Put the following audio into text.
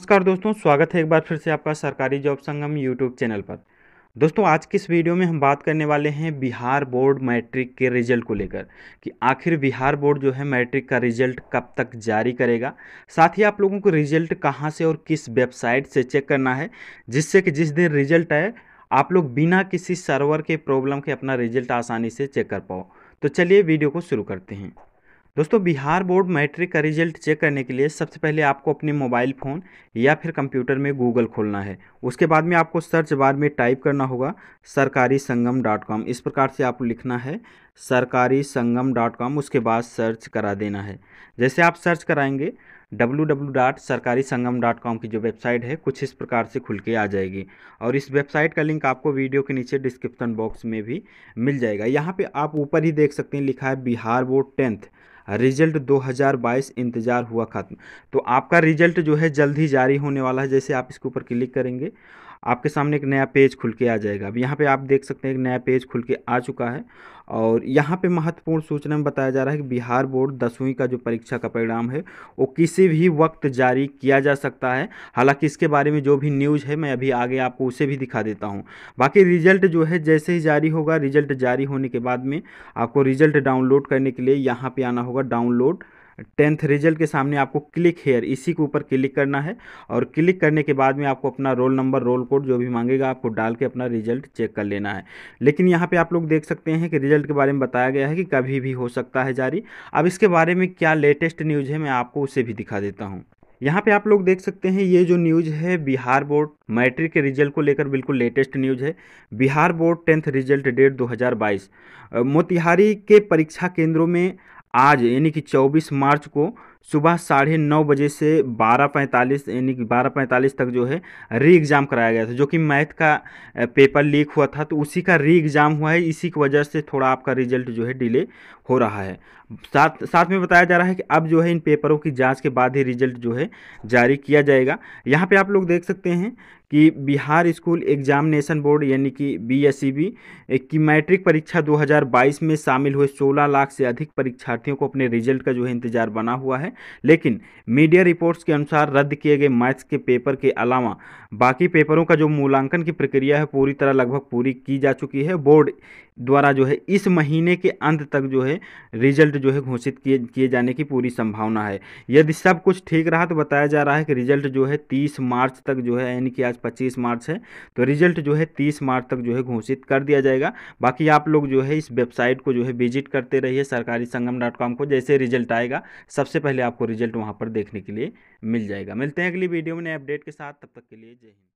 नमस्कार दोस्तों स्वागत है एक बार फिर से आपका सरकारी जॉब संगम यूट्यूब चैनल पर दोस्तों आज की इस वीडियो में हम बात करने वाले हैं बिहार बोर्ड मैट्रिक के रिजल्ट को लेकर कि आखिर बिहार बोर्ड जो है मैट्रिक का रिजल्ट कब तक जारी करेगा साथ ही आप लोगों को रिजल्ट कहाँ से और किस वेबसाइट से चेक करना है जिससे कि जिस दिन रिजल्ट आए आप लोग बिना किसी सर्वर के प्रॉब्लम के अपना रिजल्ट आसानी से चेक कर पाओ तो चलिए वीडियो को शुरू करते हैं दोस्तों बिहार बोर्ड मैट्रिक का रिजल्ट चेक करने के लिए सबसे पहले आपको अपने मोबाइल फ़ोन या फिर कंप्यूटर में गूगल खोलना है उसके बाद में आपको सर्च बार में टाइप करना होगा सरकारी संगम डॉट कॉम इस प्रकार से आपको लिखना है सरकारी संगम डॉट कॉम उसके बाद सर्च करा देना है जैसे आप सर्च कराएंगे www.sarkariSangam.com की जो वेबसाइट है कुछ इस प्रकार से खुल के आ जाएगी और इस वेबसाइट का लिंक आपको वीडियो के नीचे डिस्क्रिप्शन बॉक्स में भी मिल जाएगा यहाँ पे आप ऊपर ही देख सकते हैं लिखा है बिहार बोर्ड टेंथ रिजल्ट 2022 इंतज़ार हुआ ख़त्म तो आपका रिजल्ट जो है जल्द ही जारी होने वाला है जैसे आप इसके ऊपर क्लिक करेंगे आपके सामने एक नया पेज खुल के आ जाएगा अब यहाँ पे आप देख सकते हैं एक नया पेज खुल के आ चुका है और यहाँ पे महत्वपूर्ण सूचना में बताया जा रहा है कि बिहार बोर्ड दसवीं का जो परीक्षा का परिणाम है वो किसी भी वक्त जारी किया जा सकता है हालांकि इसके बारे में जो भी न्यूज़ है मैं अभी आगे आपको उसे भी दिखा देता हूँ बाकी रिजल्ट जो है जैसे ही जारी होगा रिजल्ट जारी होने के बाद में आपको रिजल्ट डाउनलोड करने के लिए यहाँ पर आना होगा डाउनलोड टेंथ रिजल्ट के सामने आपको क्लिक हेयर इसी के ऊपर क्लिक करना है और क्लिक करने के बाद में आपको अपना रोल नंबर रोल कोड जो भी मांगेगा आपको डाल के अपना रिजल्ट चेक कर लेना है लेकिन यहाँ पर आप लोग देख सकते हैं कि रिजल्ट के बारे में बताया गया है कि कभी भी हो सकता है जारी अब इसके बारे में क्या लेटेस्ट न्यूज़ है मैं आपको उसे भी दिखा देता हूँ यहाँ पे आप लोग देख सकते हैं ये जो न्यूज़ है बिहार बोर्ड मैट्रिक के रिजल्ट को लेकर बिल्कुल लेटेस्ट न्यूज़ है Bihar board tenth result date 2022 Motihari के परीक्षा केंद्रों में आज यानी कि 24 मार्च को सुबह साढ़े नौ बजे से बारह पैंतालीस यानी कि बारह पैंतालीस तक जो है री एग्ज़ाम कराया गया था जो कि मैथ का पेपर लीक हुआ था तो उसी का री एग्ज़ाम हुआ है इसी की वजह से थोड़ा आपका रिजल्ट जो है डिले हो रहा है साथ साथ में बताया जा रहा है कि अब जो है इन पेपरों की जांच के बाद ही रिजल्ट जो है जारी किया जाएगा यहाँ पे आप लोग देख सकते हैं कि बिहार स्कूल एग्जामिनेशन बोर्ड यानी कि बी की मैट्रिक परीक्षा 2022 में शामिल हुए 16 लाख से अधिक परीक्षार्थियों को अपने रिजल्ट का जो है इंतजार बना हुआ है लेकिन मीडिया रिपोर्ट्स के अनुसार रद्द किए गए मैथ्स के पेपर के अलावा बाकी पेपरों का जो मूल्यांकन की प्रक्रिया है पूरी तरह लगभग पूरी की जा चुकी है बोर्ड द्वारा जो है इस महीने के अंत तक जो है रिजल्ट जो है घोषित किए किए जाने की पूरी संभावना है यदि सब कुछ ठीक रहा तो बताया जा रहा है कि रिजल्ट जो है तीस मार्च तक जो है यानी कि आज पच्चीस मार्च है तो रिजल्ट जो है तीस मार्च तक जो है घोषित कर दिया जाएगा बाकी आप लोग जो है इस वेबसाइट को जो है विजिट करते रहिए सरकारी संगम डॉट कॉम को जैसे रिजल्ट आएगा सबसे पहले आपको रिजल्ट वहाँ पर देखने के लिए मिल जाएगा मिलते हैं अगली वीडियो में नए अपडेट के साथ तब तक के लिए जय हिंद